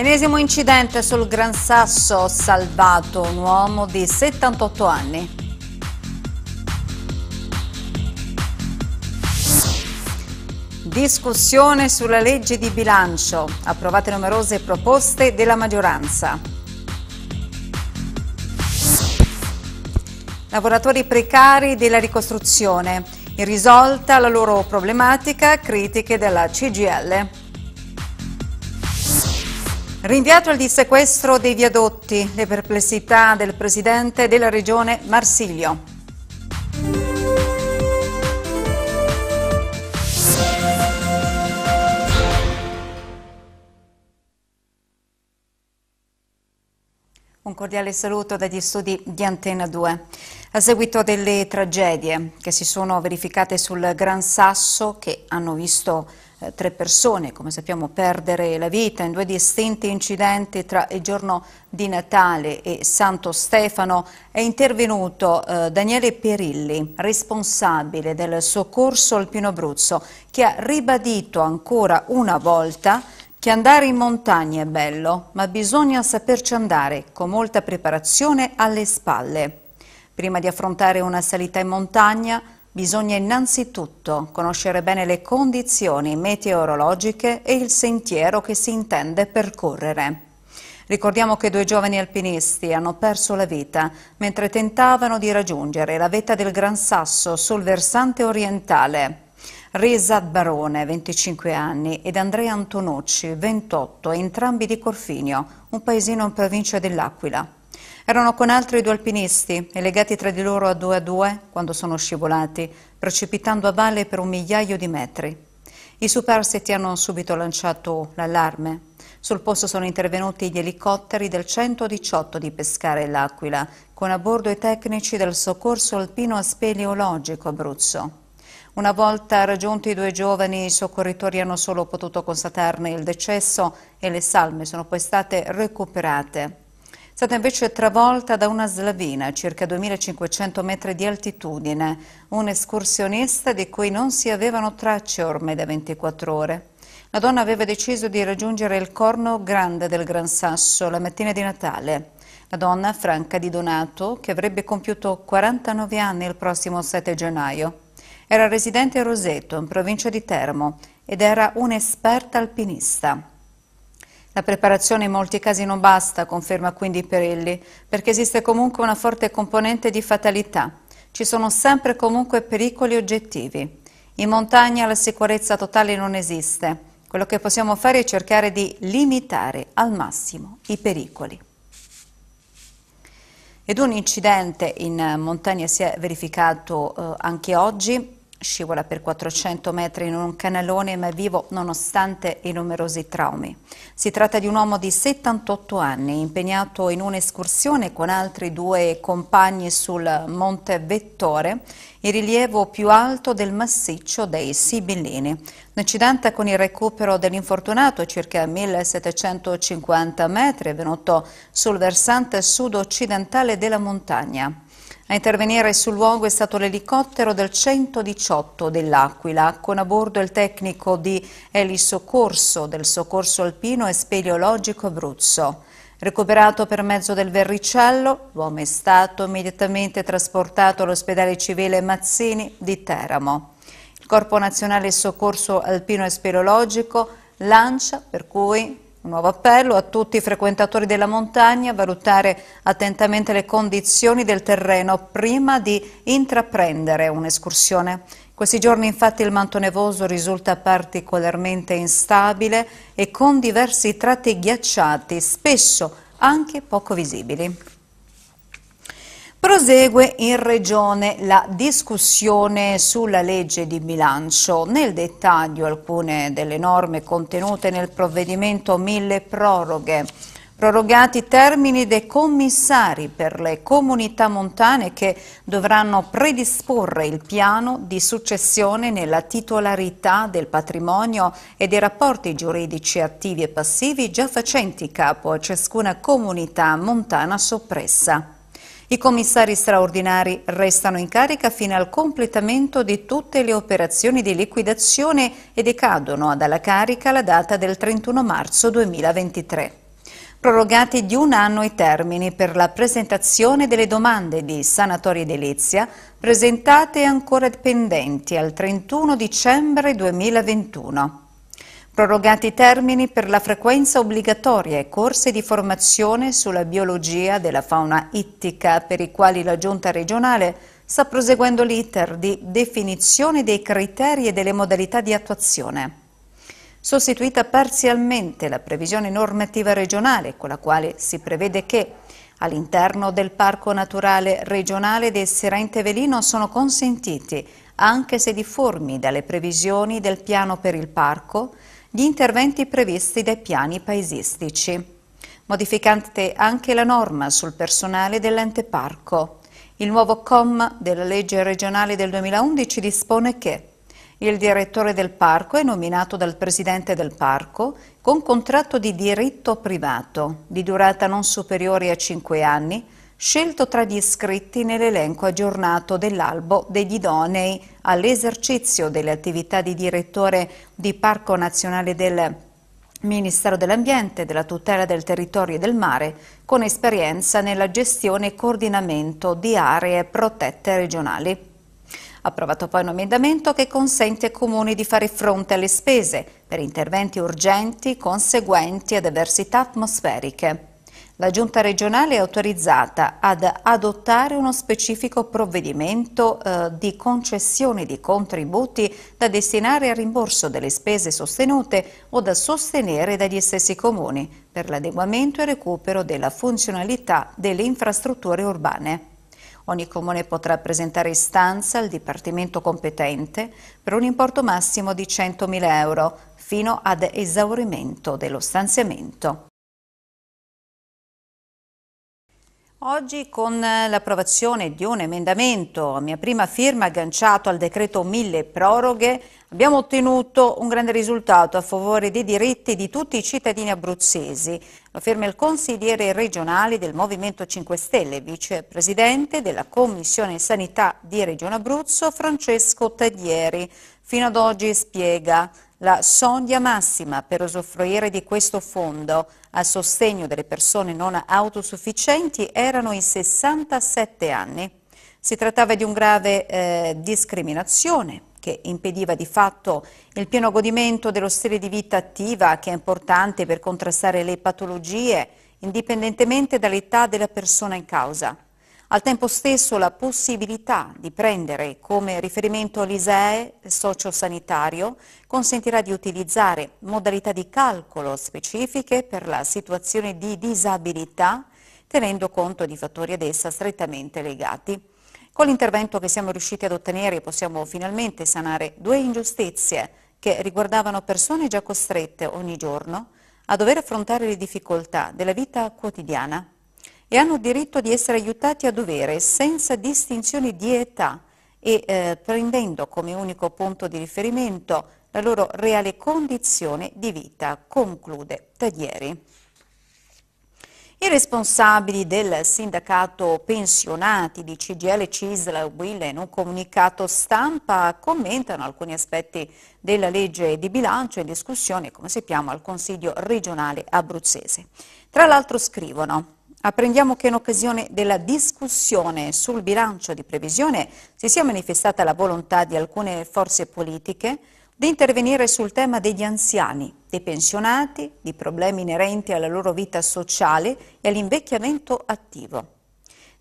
Enesimo incidente sul Gran Sasso, salvato un uomo di 78 anni. Discussione sulla legge di bilancio, approvate numerose proposte della maggioranza. Lavoratori precari della ricostruzione, irrisolta la loro problematica, critiche della CGL. Rinviato il dissequestro dei viadotti, le perplessità del presidente della regione Marsilio. Un cordiale saluto dagli studi di Antena 2. A seguito delle tragedie che si sono verificate sul Gran Sasso, che hanno visto eh, tre persone, come sappiamo, perdere la vita in due distinti incidenti tra il giorno di Natale e Santo Stefano, è intervenuto eh, Daniele Perilli, responsabile del soccorso alpino Abruzzo, che ha ribadito ancora una volta che andare in montagna è bello, ma bisogna saperci andare con molta preparazione alle spalle. Prima di affrontare una salita in montagna Bisogna innanzitutto conoscere bene le condizioni meteorologiche e il sentiero che si intende percorrere. Ricordiamo che due giovani alpinisti hanno perso la vita mentre tentavano di raggiungere la vetta del Gran Sasso sul versante orientale. Rizad Barone, 25 anni, ed Andrea Antonucci, 28, entrambi di Corfinio, un paesino in provincia dell'Aquila. Erano con altri due alpinisti e legati tra di loro a due a due quando sono scivolati, precipitando a valle per un migliaio di metri. I superstiti hanno subito lanciato l'allarme. Sul posto sono intervenuti gli elicotteri del 118 di Pescare l'Aquila, con a bordo i tecnici del soccorso alpino speleologico Abruzzo. Una volta raggiunti i due giovani, i soccorritori hanno solo potuto constatarne il decesso e le salme sono poi state recuperate stata invece travolta da una slavina a circa 2500 metri di altitudine, un escursionista di cui non si avevano tracce ormai da 24 ore. La donna aveva deciso di raggiungere il corno grande del Gran Sasso la mattina di Natale. La donna, Franca Di Donato, che avrebbe compiuto 49 anni il prossimo 7 gennaio, era residente a Roseto, in provincia di Termo, ed era un'esperta alpinista. La preparazione in molti casi non basta, conferma quindi Perelli, perché esiste comunque una forte componente di fatalità. Ci sono sempre comunque pericoli oggettivi. In montagna la sicurezza totale non esiste. Quello che possiamo fare è cercare di limitare al massimo i pericoli. Ed un incidente in montagna si è verificato eh, anche oggi scivola per 400 metri in un canalone ma è vivo nonostante i numerosi traumi. Si tratta di un uomo di 78 anni impegnato in un'escursione con altri due compagni sul Monte Vettore, il rilievo più alto del massiccio dei Sibillini. L'incidente con il recupero dell'infortunato circa 1750 metri è venuto sul versante sud-occidentale della montagna. A intervenire sul luogo è stato l'elicottero del 118 dell'Aquila, con a bordo il tecnico di elisoccorso del Soccorso Alpino e Speleologico Abruzzo. Recuperato per mezzo del verricello, l'uomo è stato immediatamente trasportato all'ospedale civile Mazzini di Teramo. Il Corpo Nazionale Soccorso Alpino e Speleologico lancia per cui un nuovo appello a tutti i frequentatori della montagna a valutare attentamente le condizioni del terreno prima di intraprendere un'escursione. Questi giorni infatti il manto nevoso risulta particolarmente instabile e con diversi tratti ghiacciati, spesso anche poco visibili. Prosegue in Regione la discussione sulla legge di bilancio. Nel dettaglio alcune delle norme contenute nel provvedimento mille proroghe. Prorogati termini dei commissari per le comunità montane che dovranno predisporre il piano di successione nella titolarità del patrimonio e dei rapporti giuridici attivi e passivi già facenti capo a ciascuna comunità montana soppressa. I commissari straordinari restano in carica fino al completamento di tutte le operazioni di liquidazione e decadono dalla carica la data del 31 marzo 2023 prorogati di un anno i termini per la presentazione delle domande di sanatoria edilizia presentate e ancora pendenti al 31 dicembre 2021. Prorogati i termini per la frequenza obbligatoria e corsi di formazione sulla biologia della fauna ittica per i quali la Giunta regionale sta proseguendo l'iter di definizione dei criteri e delle modalità di attuazione. Sostituita parzialmente la previsione normativa regionale con la quale si prevede che all'interno del Parco Naturale Regionale del Sirente Velino sono consentiti, anche se difformi dalle previsioni del piano per il parco, gli interventi previsti dai piani paesistici. Modificante anche la norma sul personale dell'ente parco. Il nuovo COM della legge regionale del 2011 dispone che il direttore del parco è nominato dal presidente del parco con contratto di diritto privato di durata non superiore a 5 anni scelto tra gli iscritti nell'elenco aggiornato dell'albo degli idonei all'esercizio delle attività di direttore di Parco Nazionale del Ministero dell'Ambiente, della tutela del territorio e del mare, con esperienza nella gestione e coordinamento di aree protette regionali. Approvato poi un emendamento che consente ai comuni di fare fronte alle spese per interventi urgenti conseguenti ad avversità atmosferiche. La Giunta regionale è autorizzata ad adottare uno specifico provvedimento eh, di concessione di contributi da destinare al rimborso delle spese sostenute o da sostenere dagli stessi comuni per l'adeguamento e recupero della funzionalità delle infrastrutture urbane. Ogni comune potrà presentare istanza al dipartimento competente per un importo massimo di 100.000 euro fino ad esaurimento dello stanziamento. Oggi con l'approvazione di un emendamento a mia prima firma agganciato al decreto mille proroghe abbiamo ottenuto un grande risultato a favore dei diritti di tutti i cittadini abruzzesi. Lo afferma il consigliere regionale del Movimento 5 Stelle, vicepresidente della Commissione Sanità di Regione Abruzzo, Francesco Taglieri. Fino ad oggi spiega la sondia massima per usufruire di questo fondo a sostegno delle persone non autosufficienti erano i 67 anni. Si trattava di un grave eh, discriminazione che impediva di fatto il pieno godimento dello stile di vita attiva che è importante per contrastare le patologie indipendentemente dall'età della persona in causa. Al tempo stesso la possibilità di prendere come riferimento l'ISEE sociosanitario consentirà di utilizzare modalità di calcolo specifiche per la situazione di disabilità tenendo conto di fattori ad essa strettamente legati. Con l'intervento che siamo riusciti ad ottenere possiamo finalmente sanare due ingiustizie che riguardavano persone già costrette ogni giorno a dover affrontare le difficoltà della vita quotidiana e hanno diritto di essere aiutati a dovere senza distinzioni di età e eh, prendendo come unico punto di riferimento la loro reale condizione di vita, conclude Taglieri. I responsabili del sindacato pensionati di CGL Cisla Will in un comunicato stampa commentano alcuni aspetti della legge di bilancio in discussione, come sappiamo, al Consiglio regionale abruzzese. Tra l'altro scrivono Apprendiamo che in occasione della discussione sul bilancio di previsione si sia manifestata la volontà di alcune forze politiche di intervenire sul tema degli anziani, dei pensionati, di problemi inerenti alla loro vita sociale e all'invecchiamento attivo.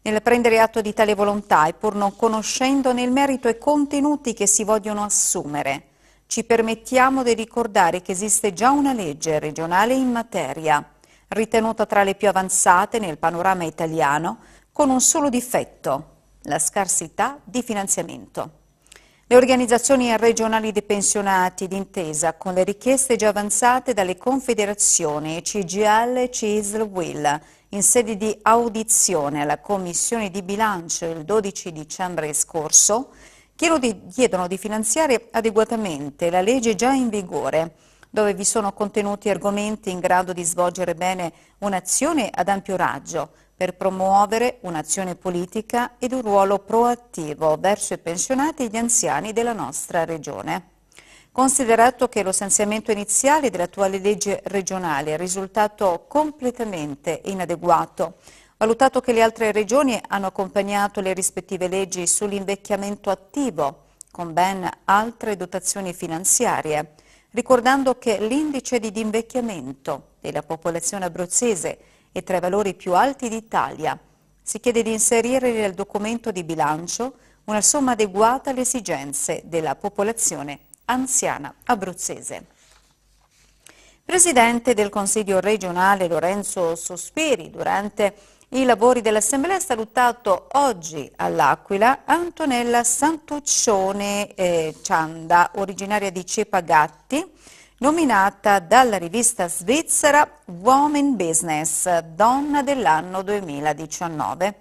Nel prendere atto di tale volontà e pur non conoscendone il merito e contenuti che si vogliono assumere, ci permettiamo di ricordare che esiste già una legge regionale in materia ritenuta tra le più avanzate nel panorama italiano, con un solo difetto, la scarsità di finanziamento. Le organizzazioni regionali dei pensionati, d'intesa con le richieste già avanzate dalle confederazioni CGL e CISL Will, in sede di audizione alla Commissione di Bilancio il 12 dicembre scorso, chiedono di, chiedono di finanziare adeguatamente la legge già in vigore, dove vi sono contenuti argomenti in grado di svolgere bene un'azione ad ampio raggio per promuovere un'azione politica ed un ruolo proattivo verso i pensionati e gli anziani della nostra regione. Considerato che lo stanziamento iniziale dell'attuale legge regionale è risultato completamente inadeguato, valutato che le altre regioni hanno accompagnato le rispettive leggi sull'invecchiamento attivo, con ben altre dotazioni finanziarie, ricordando che l'indice di invecchiamento della popolazione abruzzese è tra i valori più alti d'Italia. Si chiede di inserire nel documento di bilancio una somma adeguata alle esigenze della popolazione anziana abruzzese. Presidente del Consiglio regionale Lorenzo Sospiri, durante i lavori dell'Assemblea ha salutato oggi all'Aquila Antonella Santuccione eh, Cianda, originaria di Cepagatti, nominata dalla rivista svizzera Women Business, donna dell'anno 2019.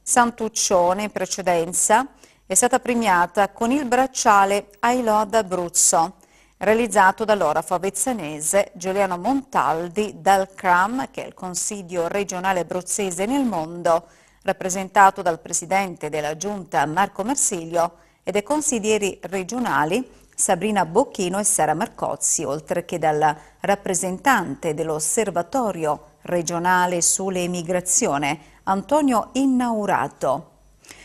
Santuccione, in precedenza, è stata premiata con il bracciale I Love Abruzzo, realizzato dall'orafo avezzanese Giuliano Montaldi dal CRAM, che è il Consiglio regionale abruzzese nel mondo, rappresentato dal presidente della giunta Marco Marsiglio e dai consiglieri regionali Sabrina Bocchino e Sara Marcozzi, oltre che dalla rappresentante dell'osservatorio regionale sull'emigrazione Antonio Innaurato.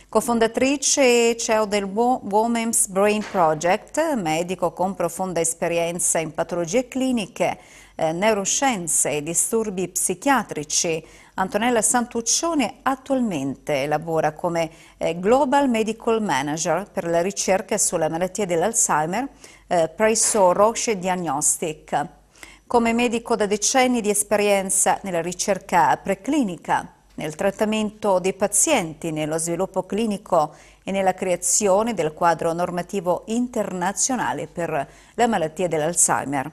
Cofondatrice e CEO del Women's Brain Project, medico con profonda esperienza in patologie cliniche, eh, neuroscienze e disturbi psichiatrici, Antonella Santuccione attualmente lavora come eh, Global Medical Manager per la ricerca sulla malattia dell'Alzheimer eh, presso Roche Diagnostic. Come medico da decenni di esperienza nella ricerca preclinica, nel trattamento dei pazienti, nello sviluppo clinico e nella creazione del quadro normativo internazionale per la malattia dell'Alzheimer,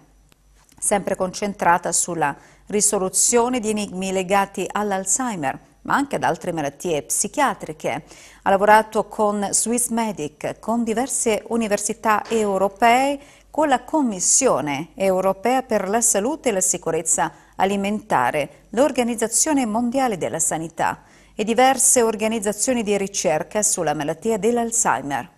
sempre concentrata sulla risoluzione di enigmi legati all'Alzheimer, ma anche ad altre malattie psichiatriche. Ha lavorato con Swiss Medic, con diverse università europee, con la Commissione europea per la salute e la sicurezza alimentare, l'Organizzazione Mondiale della Sanità e diverse organizzazioni di ricerca sulla malattia dell'Alzheimer.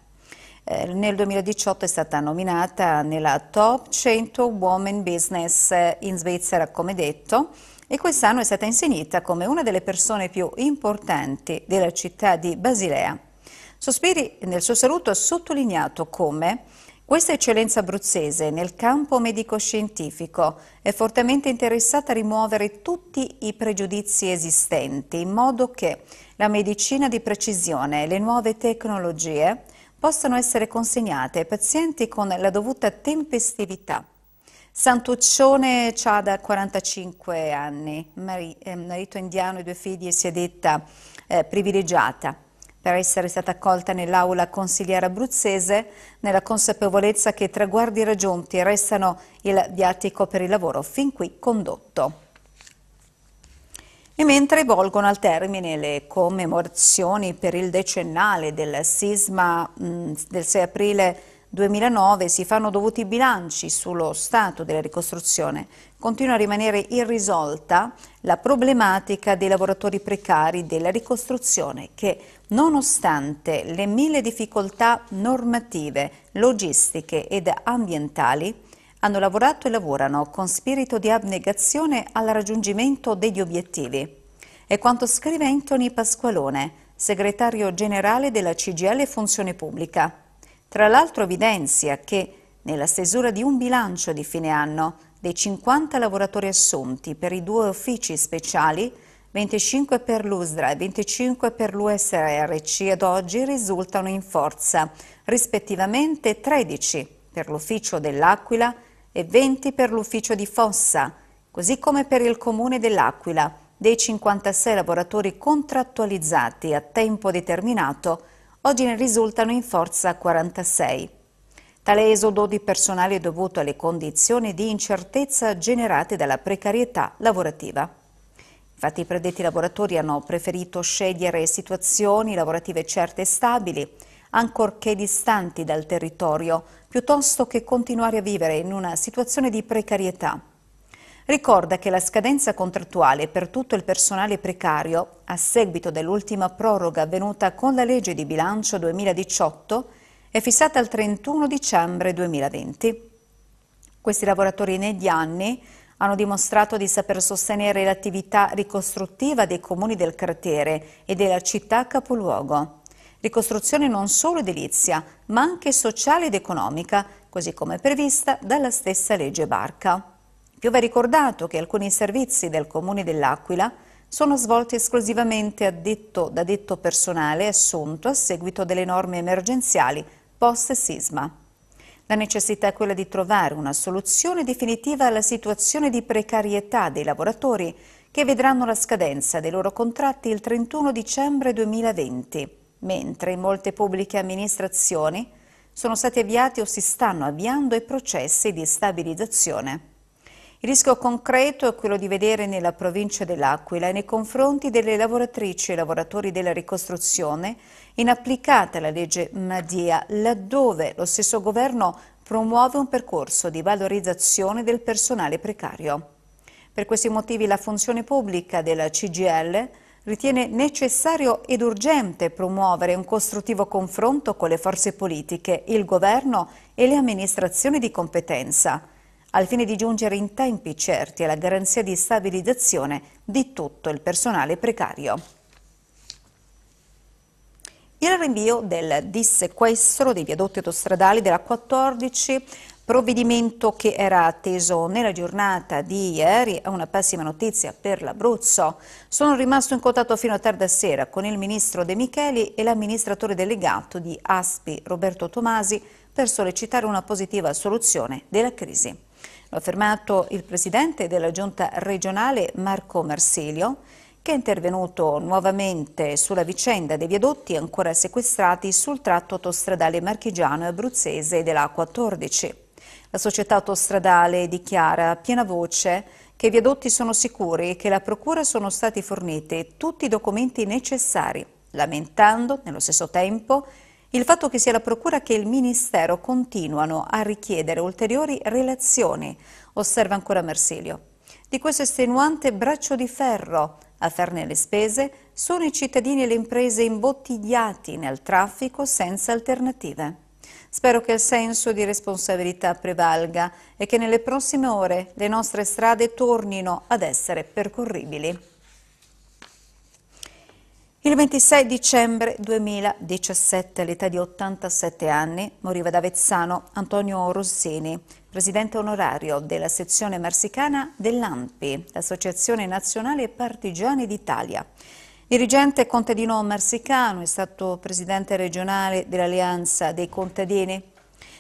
Eh, nel 2018 è stata nominata nella Top 100 Women Business eh, in Svizzera, come detto, e quest'anno è stata insignita come una delle persone più importanti della città di Basilea. Sospiri nel suo saluto ha sottolineato come questa eccellenza abruzzese nel campo medico-scientifico è fortemente interessata a rimuovere tutti i pregiudizi esistenti in modo che la medicina di precisione e le nuove tecnologie possano essere consegnate ai pazienti con la dovuta tempestività. Santuccione ha da 45 anni, eh, marito indiano e due figli e si è detta eh, privilegiata per essere stata accolta nell'aula consigliera abruzzese nella consapevolezza che i traguardi raggiunti restano il viatico per il lavoro fin qui condotto. E mentre volgono al termine le commemorazioni per il decennale del sisma mh, mm, del 6 aprile 2009 si fanno dovuti bilanci sullo stato della ricostruzione. Continua a rimanere irrisolta la problematica dei lavoratori precari della ricostruzione che Nonostante le mille difficoltà normative, logistiche ed ambientali, hanno lavorato e lavorano con spirito di abnegazione al raggiungimento degli obiettivi. È quanto scrive Anthony Pasqualone, segretario generale della CGL Funzione Pubblica. Tra l'altro evidenzia che nella stesura di un bilancio di fine anno dei 50 lavoratori assunti per i due uffici speciali 25 per l'USDRA e 25 per l'USRC ad oggi risultano in forza, rispettivamente 13 per l'ufficio dell'Aquila e 20 per l'ufficio di Fossa, così come per il comune dell'Aquila, dei 56 lavoratori contrattualizzati a tempo determinato, oggi ne risultano in forza 46. Tale esodo di personale è dovuto alle condizioni di incertezza generate dalla precarietà lavorativa. Infatti i predetti lavoratori hanno preferito scegliere situazioni lavorative certe e stabili, ancorché distanti dal territorio, piuttosto che continuare a vivere in una situazione di precarietà. Ricorda che la scadenza contrattuale per tutto il personale precario, a seguito dell'ultima proroga avvenuta con la legge di bilancio 2018, è fissata al 31 dicembre 2020. Questi lavoratori negli anni hanno dimostrato di saper sostenere l'attività ricostruttiva dei comuni del cratere e della città capoluogo. Ricostruzione non solo edilizia, ma anche sociale ed economica, così come prevista dalla stessa legge Barca. Più va ricordato che alcuni servizi del comune dell'Aquila sono svolti esclusivamente addetto, da detto personale assunto a seguito delle norme emergenziali post-sisma. La necessità è quella di trovare una soluzione definitiva alla situazione di precarietà dei lavoratori che vedranno la scadenza dei loro contratti il 31 dicembre 2020, mentre in molte pubbliche amministrazioni sono stati avviati o si stanno avviando i processi di stabilizzazione. Il rischio concreto è quello di vedere nella provincia dell'Aquila e nei confronti delle lavoratrici e lavoratori della ricostruzione inapplicata la legge Madia, laddove lo stesso governo promuove un percorso di valorizzazione del personale precario. Per questi motivi la funzione pubblica della CGL ritiene necessario ed urgente promuovere un costruttivo confronto con le forze politiche, il governo e le amministrazioni di competenza al fine di giungere in tempi certi alla garanzia di stabilizzazione di tutto il personale precario. Il rinvio del dissequestro dei viadotti autostradali della 14 provvedimento che era atteso nella giornata di ieri è una pessima notizia per l'Abruzzo. Sono rimasto in contatto fino a tarda sera con il ministro De Micheli e l'amministratore delegato di ASPI Roberto Tomasi per sollecitare una positiva soluzione della crisi. Lo ha affermato il presidente della giunta regionale Marco Marsilio, che è intervenuto nuovamente sulla vicenda dei viadotti ancora sequestrati sul tratto autostradale marchigiano e abruzzese della 14 La società autostradale dichiara a piena voce che i viadotti sono sicuri e che alla Procura sono stati forniti tutti i documenti necessari, lamentando nello stesso tempo il fatto che sia la Procura che il Ministero continuano a richiedere ulteriori relazioni, osserva ancora Marsilio. Di questo estenuante braccio di ferro a farne le spese sono i cittadini e le imprese imbottigliati nel traffico senza alternative. Spero che il senso di responsabilità prevalga e che nelle prossime ore le nostre strade tornino ad essere percorribili. Il 26 dicembre 2017, all'età di 87 anni, moriva ad Avezzano Antonio Rossini, presidente onorario della sezione marsicana dell'ANPI, l'Associazione Nazionale Partigiani d'Italia. Dirigente contadino marsicano, è stato presidente regionale dell'Alleanza dei Contadini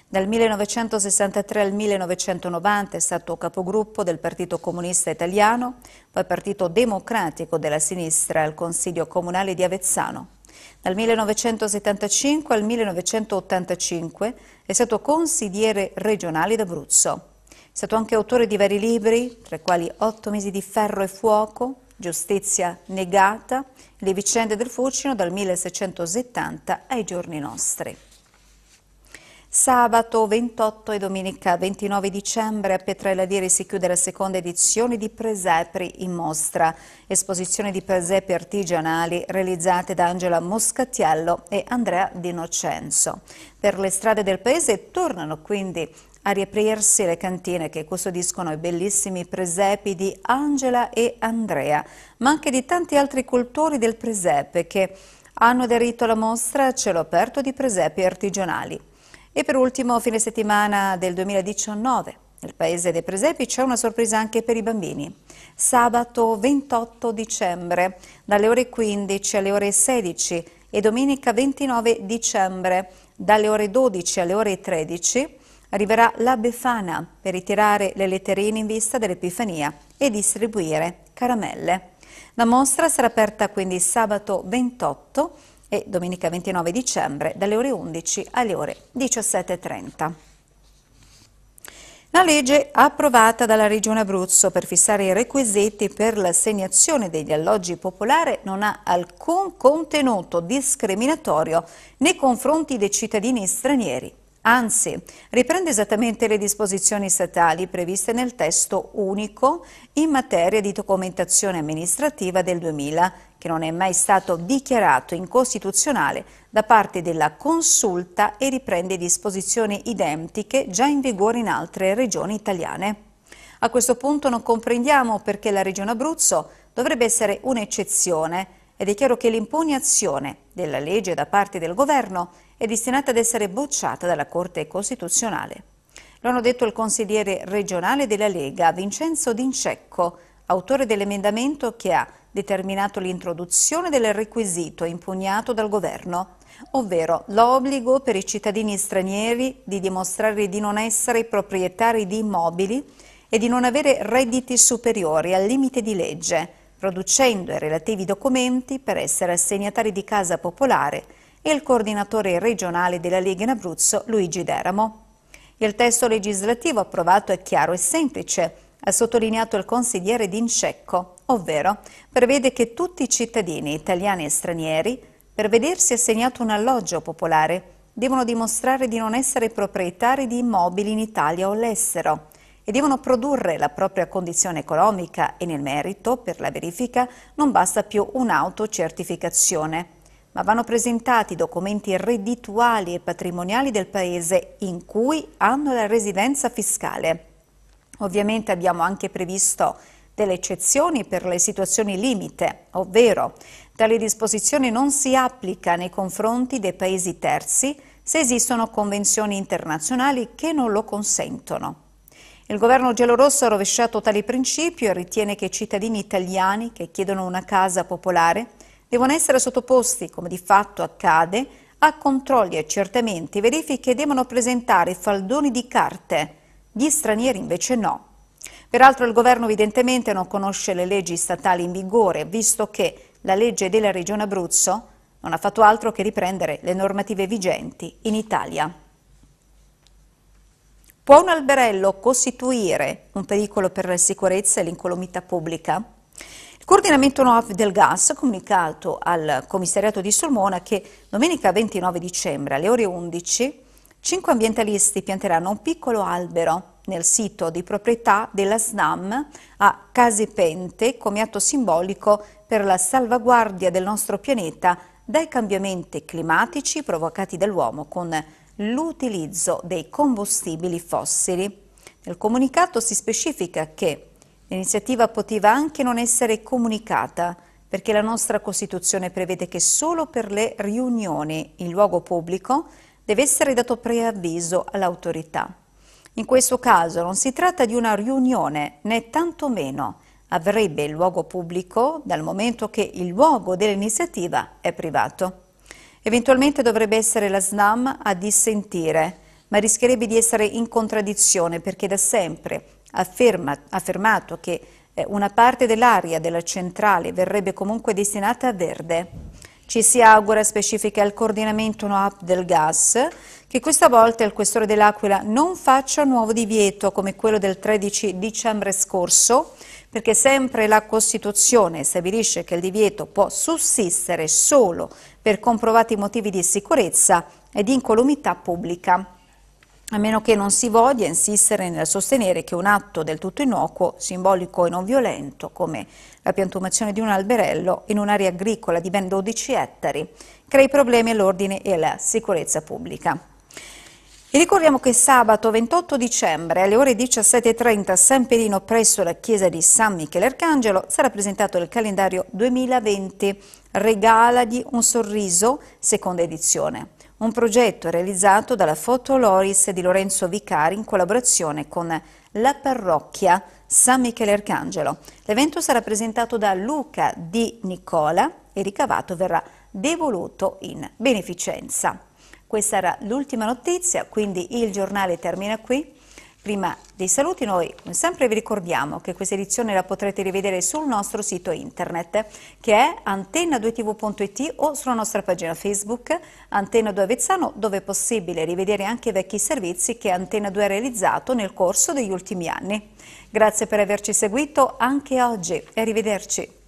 dal 1963 al 1990 è stato capogruppo del Partito Comunista Italiano, poi Partito Democratico della Sinistra al Consiglio Comunale di Avezzano. Dal 1975 al 1985 è stato consigliere regionale d'Abruzzo. È stato anche autore di vari libri, tra i quali Otto mesi di ferro e fuoco, Giustizia negata, le vicende del Fucino dal 1670 ai giorni nostri. Sabato 28 e domenica 29 dicembre a Petrella d'Iri si chiude la seconda edizione di Presepri in mostra, esposizione di presepi artigianali realizzate da Angela Moscattiello e Andrea Di Nocenzo. Per le strade del paese tornano quindi a riaprirsi le cantine che custodiscono i bellissimi presepi di Angela e Andrea, ma anche di tanti altri cultori del presepe che hanno aderito alla mostra a cielo aperto di presepi artigianali. E per ultimo, fine settimana del 2019. Nel paese dei presepi c'è una sorpresa anche per i bambini. Sabato 28 dicembre, dalle ore 15 alle ore 16 e domenica 29 dicembre, dalle ore 12 alle ore 13, arriverà la Befana per ritirare le letterine in vista dell'Epifania e distribuire caramelle. La mostra sarà aperta quindi sabato 28 e domenica 29 dicembre dalle ore 11 alle ore 17.30. La legge approvata dalla Regione Abruzzo per fissare i requisiti per l'assegnazione degli alloggi popolari non ha alcun contenuto discriminatorio nei confronti dei cittadini stranieri. Anzi, riprende esattamente le disposizioni statali previste nel testo unico in materia di documentazione amministrativa del 2000 che non è mai stato dichiarato incostituzionale da parte della Consulta e riprende disposizioni identiche già in vigore in altre regioni italiane. A questo punto non comprendiamo perché la Regione Abruzzo dovrebbe essere un'eccezione ed è chiaro che l'impugnazione della legge da parte del Governo è destinata ad essere bocciata dalla Corte Costituzionale. Lo hanno detto il consigliere regionale della Lega, Vincenzo D'Incecco, autore dell'emendamento che ha determinato l'introduzione del requisito impugnato dal governo, ovvero l'obbligo per i cittadini stranieri di dimostrare di non essere proprietari di immobili e di non avere redditi superiori al limite di legge, producendo i relativi documenti per essere assegnatari di casa popolare e il coordinatore regionale della Lega in Abruzzo Luigi Deramo. Il testo legislativo approvato è chiaro e semplice, ha sottolineato il consigliere D'Incecco, ovvero prevede che tutti i cittadini, italiani e stranieri, per vedersi assegnato un alloggio popolare, devono dimostrare di non essere proprietari di immobili in Italia o all'estero e devono produrre la propria condizione economica e nel merito, per la verifica, non basta più un'autocertificazione, ma vanno presentati documenti reddituali e patrimoniali del paese in cui hanno la residenza fiscale. Ovviamente abbiamo anche previsto delle eccezioni per le situazioni limite, ovvero tale disposizione non si applica nei confronti dei paesi terzi se esistono convenzioni internazionali che non lo consentono. Il governo giallorosso ha rovesciato tale principio e ritiene che i cittadini italiani che chiedono una casa popolare devono essere sottoposti, come di fatto accade, a controlli, accertamenti, verifiche e devono presentare faldoni di carte gli stranieri invece no. Peraltro il governo evidentemente non conosce le leggi statali in vigore, visto che la legge della Regione Abruzzo non ha fatto altro che riprendere le normative vigenti in Italia. Può un alberello costituire un pericolo per la sicurezza e l'incolumità pubblica? Il coordinamento NOAF del gas ha comunicato al commissariato di Solmona che domenica 29 dicembre alle ore 11 Cinque ambientalisti pianteranno un piccolo albero nel sito di proprietà della SNAM a Casipente come atto simbolico per la salvaguardia del nostro pianeta dai cambiamenti climatici provocati dall'uomo con l'utilizzo dei combustibili fossili. Nel comunicato si specifica che l'iniziativa poteva anche non essere comunicata perché la nostra Costituzione prevede che solo per le riunioni in luogo pubblico deve essere dato preavviso all'autorità. In questo caso non si tratta di una riunione, né tantomeno avrebbe luogo pubblico dal momento che il luogo dell'iniziativa è privato. Eventualmente dovrebbe essere la SNAM a dissentire, ma rischierebbe di essere in contraddizione perché da sempre ha afferma, affermato che eh, una parte dell'area della centrale verrebbe comunque destinata a verde. Ci si augura, specifica il coordinamento NOAP del gas, che questa volta il questore dell'Aquila non faccia un nuovo divieto come quello del 13 dicembre scorso, perché sempre la Costituzione stabilisce che il divieto può sussistere solo per comprovati motivi di sicurezza e di incolumità pubblica a meno che non si voglia insistere nel sostenere che un atto del tutto innocuo, simbolico e non violento, come la piantumazione di un alberello in un'area agricola di ben 12 ettari, crei problemi all'ordine e alla sicurezza pubblica. E ricordiamo che sabato 28 dicembre alle ore 17.30 a San Pelino presso la chiesa di San Michele Arcangelo sarà presentato il calendario 2020 Regalagli un sorriso, seconda edizione un progetto realizzato dalla Foto Loris di Lorenzo Vicari in collaborazione con la parrocchia San Michele Arcangelo. L'evento sarà presentato da Luca Di Nicola e ricavato verrà devoluto in beneficenza. Questa era l'ultima notizia, quindi il giornale termina qui. Prima dei saluti noi come sempre vi ricordiamo che questa edizione la potrete rivedere sul nostro sito internet che è antenna2tv.it o sulla nostra pagina Facebook Antenna 2 Avezzano dove è possibile rivedere anche vecchi servizi che Antenna 2 ha realizzato nel corso degli ultimi anni. Grazie per averci seguito anche oggi e arrivederci.